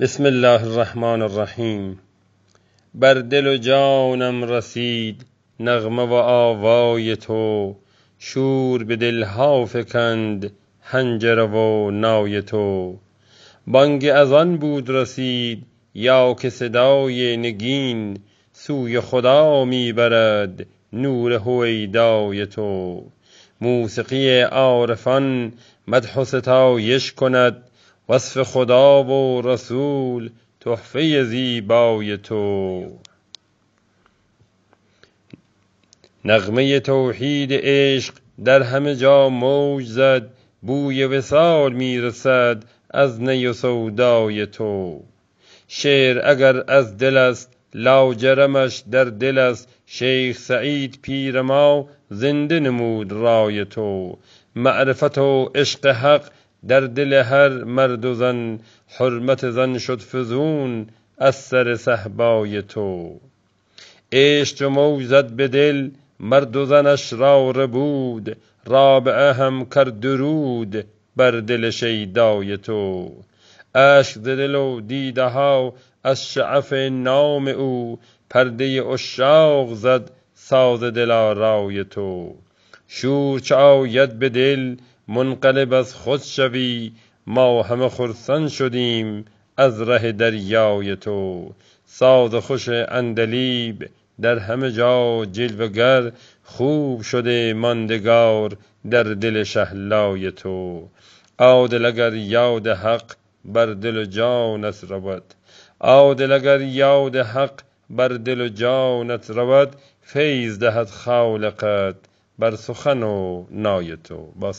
بسم الله الرحمن الرحیم بر دل و جانم رسید نغمه و آوای تو شور به دلها فکند هنجر و نای تو بانگ از بود رسید یا که صدای نگین سوی خدا میبرد نور هویدای تو موسیقی عارفان مدح و ستایش کند وصف خدا و رسول تحفه زیبای تو نغمه توحید عشق در همه جا موج زد بوی وسال میرسد از نی سودای تو شعر اگر از دل است لاجرمش در دل است شیخ سعید پیر ما زنده نمود رای تو معرفت و عشق حق در دل هر مرد و زن حرمت زن شد فزون از سر صحبای تو عشق مو زد به دل مرد و زنش را بود رابعه هم کرد درود بر دل شیدای تو اشک ز دل و دیده ها از شعف نام او پرده اشاق زد ساز دلاراوی تو شور چه آید به دل منقلب از خود شوی ما همه خرسن شدیم از ره دریای تو ساز خوش اندلیب در همه جا جلوگر خوب شده ماندگار در دل شهلای تو عادل اگر یاد حق بر دل و جانت رود عادل اگر یاد حق بر دل و جانت رود فیض دهد خالقت بر سخن و نای تو با